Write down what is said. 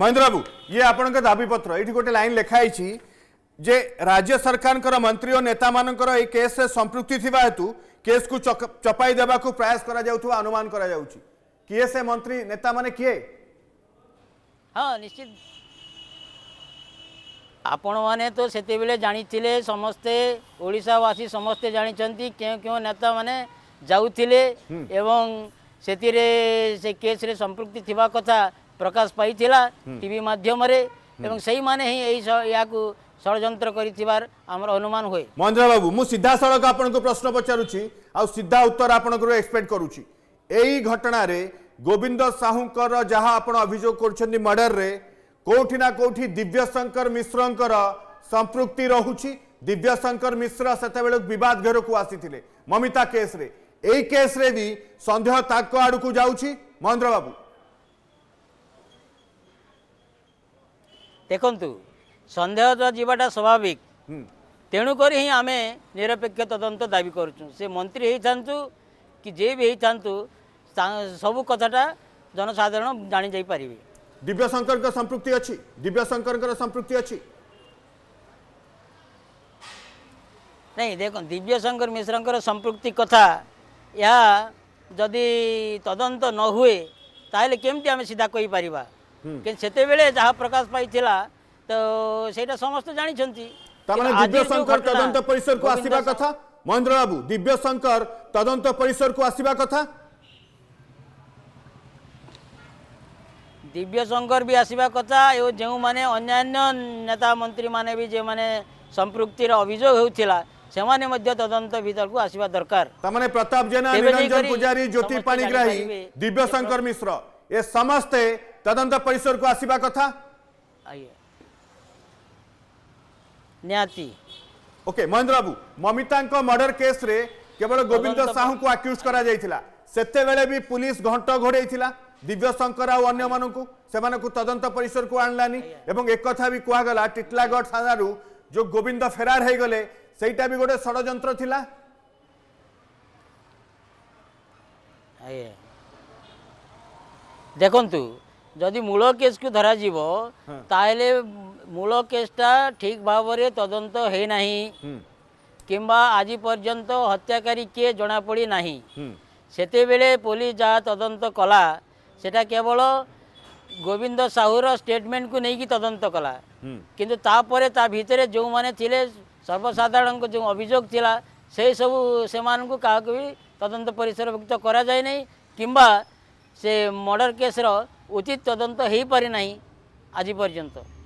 महेन्द्र बाबू ये आपण दाबीपत्र ये गोटे लाइन लेखाई जे राज्य सरकार मंत्री और नेता मान केस संपृक्ति हेतु केस को चपाई देवा को प्रयास अनुमान किए से मंत्री नेता मान किए हाँ निश्चित आपण मैंने तो हम्म। से जानी समस्ते ओडावासी समस्ते जानते क्यों क्यों नेता मैंने जाऊे से केस रे कथा ପ୍ରକାଶ ପାଇଥିଲା ଟି ଭି ମାଧ୍ୟମରେ ଏବଂ ସେଇମାନେ ହିଁ ଏହି ଏହାକୁ ଷଡ଼ଯନ୍ତ୍ର କରିଥିବାର ଆମର ଅନୁମାନ ହୁଏ ମହେନ୍ଦ୍ରବାବୁ ମୁଁ ସିଧାସଳଖ ଆପଣଙ୍କୁ ପ୍ରଶ୍ନ ପଚାରୁଛି ଆଉ ସିଧା ଉତ୍ତର ଆପଣଙ୍କର ଏକ୍ସପେକ୍ଟ କରୁଛି ଏହି ଘଟଣାରେ ଗୋବିନ୍ଦ ସାହୁଙ୍କର ଯାହା ଆପଣ ଅଭିଯୋଗ କରୁଛନ୍ତି ମର୍ଡରରେ କେଉଁଠି ନା କେଉଁଠି ଦିବ୍ୟଶଙ୍କର ମିଶ୍ରଙ୍କର ସମ୍ପୃକ୍ତି ରହୁଛି ଦିବ୍ୟଶଙ୍କର ମିଶ୍ର ସେତେବେଳେ ବିବାଦ ଘେରକୁ ଆସିଥିଲେ ମମିତା କେସ୍ରେ ଏହି କେସ୍ରେ ବି ସନ୍ଦେହ ତାଙ୍କ ଆଡ଼କୁ ଯାଉଛି ମହେନ୍ଦ୍ରବାବୁ ଦେଖନ୍ତୁ ସନ୍ଦେହ ଯିବାଟା ସ୍ୱାଭାବିକ ତେଣୁକରି ହିଁ ଆମେ ନିରପେକ୍ଷ ତଦନ୍ତ ଦାବି କରୁଛୁ ସେ ମନ୍ତ୍ରୀ ହେଇଥାନ୍ତୁ କି ଯିଏ ବି ହେଇଥାନ୍ତୁ ସବୁ କଥାଟା ଜନସାଧାରଣ ଜାଣିଯାଇପାରିବେ ଦିବ୍ୟଶଙ୍କରଙ୍କ ସମ୍ପୃକ୍ତି ଅଛି ଦିବ୍ୟଶଙ୍କରଙ୍କର ସମ୍ପୃକ୍ତି ଅଛି ନାଇଁ ଦେଖନ୍ତୁ ଦିବ୍ୟଶଙ୍କର ମିଶ୍ରଙ୍କର ସମ୍ପୃକ୍ତି କଥା ଏହା ଯଦି ତଦନ୍ତ ନ ହୁଏ ତାହେଲେ କେମିତି ଆମେ ସିଧା କହିପାରିବା କିନ୍ତୁ ସେତେବେଳେ ଯାହା ପ୍ରକାଶ ପାଇଥିଲା ତ ସେଇଟା ସମସ୍ତେ ଜାଣିଛନ୍ତି ତାମାନେ ଦିବ୍ୟଶଙ୍କର ତଦନ୍ତ ପରିସରକୁ ଆସିବା କଥା ମହେନ୍ଦ୍ର ବାବୁ ଦିବ୍ୟଶଙ୍କର ତଦନ୍ତ ପରିସରକୁ ଆସିବା କଥା ଦିବ୍ୟଶଙ୍କର ବି ଆସିବା କଥା ଏବଂ ଯେଉଁମାନେ ଅନ୍ୟାନ୍ୟ ନେତା ମନ୍ତ୍ରୀମାନେ ବି ଯେଉଁମାନେ ସମ୍ପୃକ୍ତିର ଅଭିଯୋଗ ହେଉଥିଲା ସେମାନେ ମଧ୍ୟ ତଦନ୍ତ ଭିତରକୁ ଆସିବା ଦରକାର ତାମାନେ ପ୍ରତାପ ଜେନା ନିରଞ୍ଜନ ପୂଜାରୀ ଜ୍ୟୋତି ପାଣିଗ୍ରାହୀ ଦିବ୍ୟଶଙ୍କର ମିଶ୍ର ଏ ସମସ୍ତେ তদন্ত পরিসর কু আসবা কথা নিহতি ওকে মহেন্দ্র বাবু মমিতাঙ্ক মর্ডর কেস্রে কেবল গোবিন্দ সাহুঙ্কু আক্যুজ করা যাইছিলা সেতেবেলে বি পুলিশ ঘণ্ট ঘোড়াইছিলা ଦିବ୍ୟଶଙ୍କର ଆଉ ଅନ୍ୟମାନଙ୍କୁ ସେମାନଙ୍କୁ ତଦନ୍ତ ପରିସରକୁ ଆଣିଲାନି ଏବଂ ଏକଥା ବି କୁହାଗଲା ଟିଟଲାଗଡ଼ ଥାନାରୁ ଯେଉଁ ଗୋବିନ୍ଦ ଫେରାର ହେଇଗଲେ ସେଇଟା ବି ଗୋଟେ ଷଡ଼ଯନ୍ତ୍ର ଥିଲା ଦେଖନ୍ତୁ ଯଦି ମୂଳ କେସ୍କୁ ଧରାଯିବ ତାହେଲେ ମୂଳ କେସ୍ଟା ଠିକ୍ ଭାବରେ ତଦନ୍ତ ହେଇନାହିଁ କିମ୍ବା ଆଜି ପର୍ଯ୍ୟନ୍ତ ହତ୍ୟାକାରୀ କିଏ ଜଣାପଡ଼ି ନାହିଁ ସେତେବେଳେ ପୋଲିସ ଯାହା ତଦନ୍ତ କଲା ସେଟା କେବଳ ଗୋବିନ୍ଦ ସାହୁର ଷ୍ଟେଟମେଣ୍ଟକୁ ନେଇକି ତଦନ୍ତ କଲା କିନ୍ତୁ ତାପରେ ତା ଭିତରେ ଯେଉଁମାନେ ଥିଲେ ସର୍ବସାଧାରଣଙ୍କ ଯେଉଁ ଅଭିଯୋଗ ଥିଲା ସେହିସବୁ ସେମାନଙ୍କୁ କାହାକୁ ବି ତଦନ୍ତ ପରିସରଭୁକ୍ତ କରାଯାଇ ନାହିଁ କିମ୍ବା ସେ ମର୍ଡ଼ର କେସ୍ର उचित तदंत हेही परी नाही आजीपर्यंत